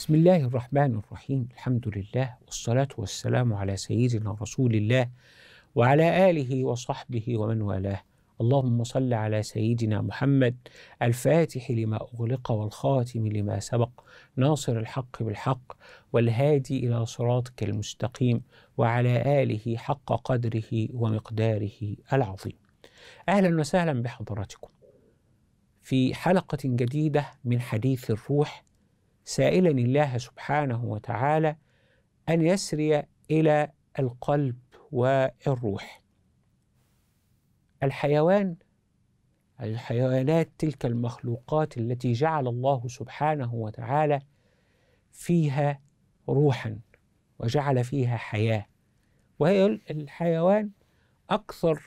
بسم الله الرحمن الرحيم الحمد لله والصلاة والسلام على سيدنا رسول الله وعلى آله وصحبه ومن والاه اللهم صل على سيدنا محمد الفاتح لما أغلق والخاتم لما سبق ناصر الحق بالحق والهادي إلى صراطك المستقيم وعلى آله حق قدره ومقداره العظيم أهلا وسهلا بحضراتكم في حلقة جديدة من حديث الروح سائلا الله سبحانه وتعالى ان يسري الى القلب والروح الحيوان الحيوانات تلك المخلوقات التي جعل الله سبحانه وتعالى فيها روحا وجعل فيها حياه وهي الحيوان اكثر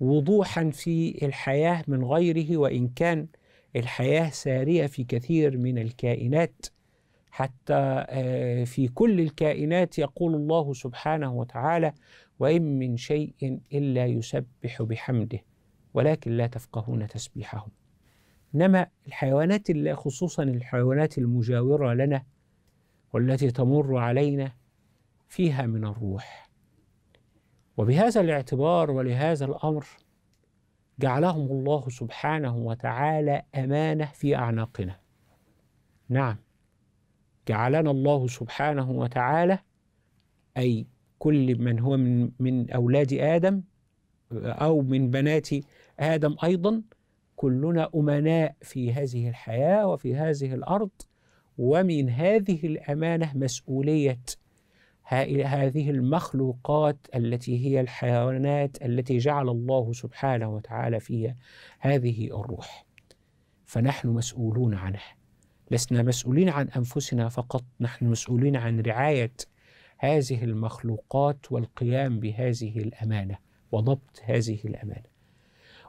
وضوحا في الحياه من غيره وان كان الحياه ساريه في كثير من الكائنات حتى آه، في كل الكائنات يقول الله سبحانه وتعالى وان من شيء الا يسبح بحمده ولكن لا تفقهون تسبيحهم انما الحيوانات اللي خصوصا الحيوانات المجاوره لنا والتي تمر علينا فيها من الروح وبهذا الاعتبار ولهذا الامر جعلهم الله سبحانه وتعالى امانه في اعناقنا نعم جعلنا الله سبحانه وتعالى اي كل من هو من من اولاد ادم او من بنات ادم ايضا كلنا امناء في هذه الحياه وفي هذه الارض ومن هذه الامانه مسؤوليه هذه المخلوقات التي هي الحيوانات التي جعل الله سبحانه وتعالى فيها هذه الروح فنحن مسؤولون عنها لسنا مسؤولين عن انفسنا فقط نحن مسؤولين عن رعايه هذه المخلوقات والقيام بهذه الامانه وضبط هذه الامانه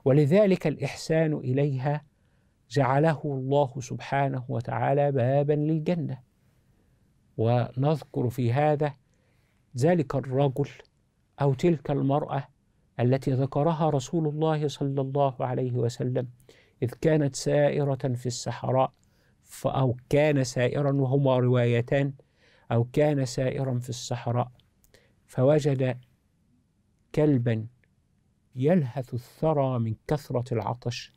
ولذلك الاحسان اليها جعله الله سبحانه وتعالى بابا للجنه ونذكر في هذا ذلك الرجل او تلك المراه التي ذكرها رسول الله صلى الله عليه وسلم اذ كانت سائره في الصحراء او كان سائرا وهما روايتان او كان سائرا في الصحراء فوجد كلبا يلهث الثرى من كثره العطش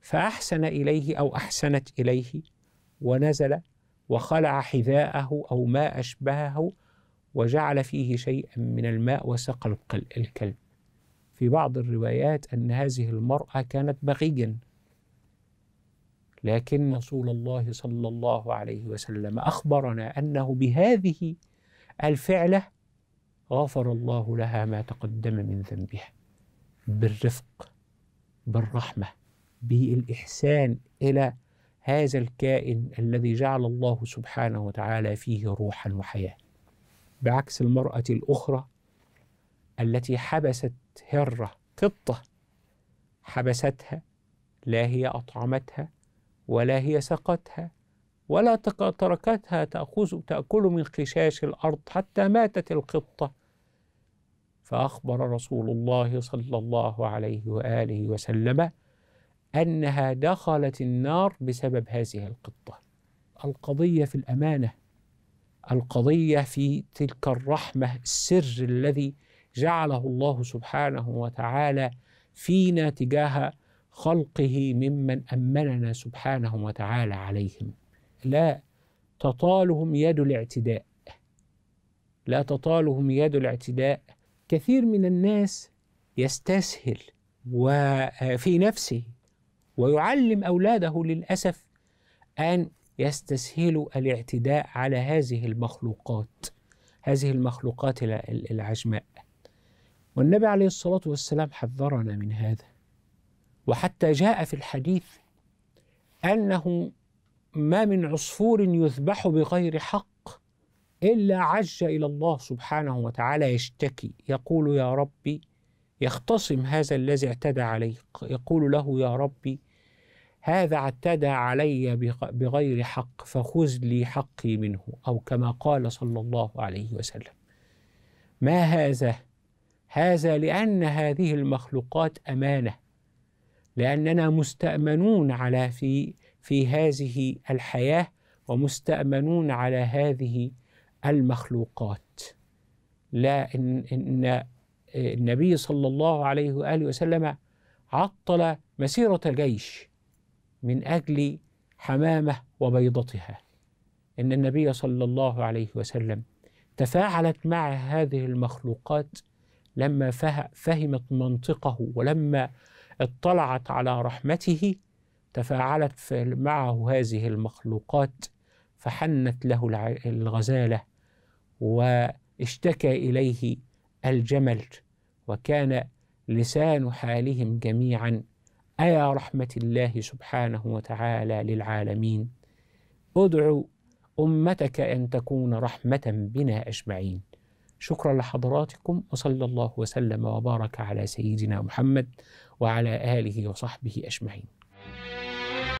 فاحسن اليه او احسنت اليه ونزل وخلع حذاءه او ما اشبهه وجعل فيه شيئا من الماء وسقى الكلب في بعض الروايات أن هذه المرأة كانت بغيا لكن رسول الله صلى الله عليه وسلم أخبرنا أنه بهذه الفعلة غفر الله لها ما تقدم من ذنبها بالرفق بالرحمة بالإحسان إلى هذا الكائن الذي جعل الله سبحانه وتعالى فيه روحا وحياه بعكس المرأة الأخرى التي حبست هرة قطة حبستها لا هي أطعمتها ولا هي سقتها ولا تركتها تأخذ تأكل من خشاش الأرض حتى ماتت القطة فأخبر رسول الله صلى الله عليه وآله وسلم أنها دخلت النار بسبب هذه القطة القضية في الأمانة القضيه في تلك الرحمه السر الذي جعله الله سبحانه وتعالى فينا تجاه خلقه ممن امننا سبحانه وتعالى عليهم لا تطالهم يد الاعتداء لا تطالهم يد الاعتداء كثير من الناس يستسهل وفي نفسه ويعلم اولاده للاسف ان يستسهل الاعتداء على هذه المخلوقات هذه المخلوقات العجماء والنبي عليه الصلاة والسلام حذرنا من هذا وحتى جاء في الحديث أنه ما من عصفور يذبح بغير حق إلا عج إلى الله سبحانه وتعالى يشتكي يقول يا ربي يختصم هذا الذي اعتدى عليك يقول له يا ربي هذا اعتدى علي بغير حق فخذ لي حقي منه او كما قال صلى الله عليه وسلم ما هذا هذا لان هذه المخلوقات امانه لاننا مستامنون على في في هذه الحياه ومستامنون على هذه المخلوقات لا ان, إن النبي صلى الله عليه واله وسلم عطل مسيره الجيش من اجل حمامه وبيضتها ان النبي صلى الله عليه وسلم تفاعلت مع هذه المخلوقات لما فهمت منطقه ولما اطلعت على رحمته تفاعلت معه هذه المخلوقات فحنت له الغزاله واشتكى اليه الجمل وكان لسان حالهم جميعا أيا رحمة الله سبحانه وتعالى للعالمين ادعو أمتك أن تكون رحمة بنا أجمعين شكرا لحضراتكم وصلى الله وسلم وبارك على سيدنا محمد وعلى آله وصحبه أجمعين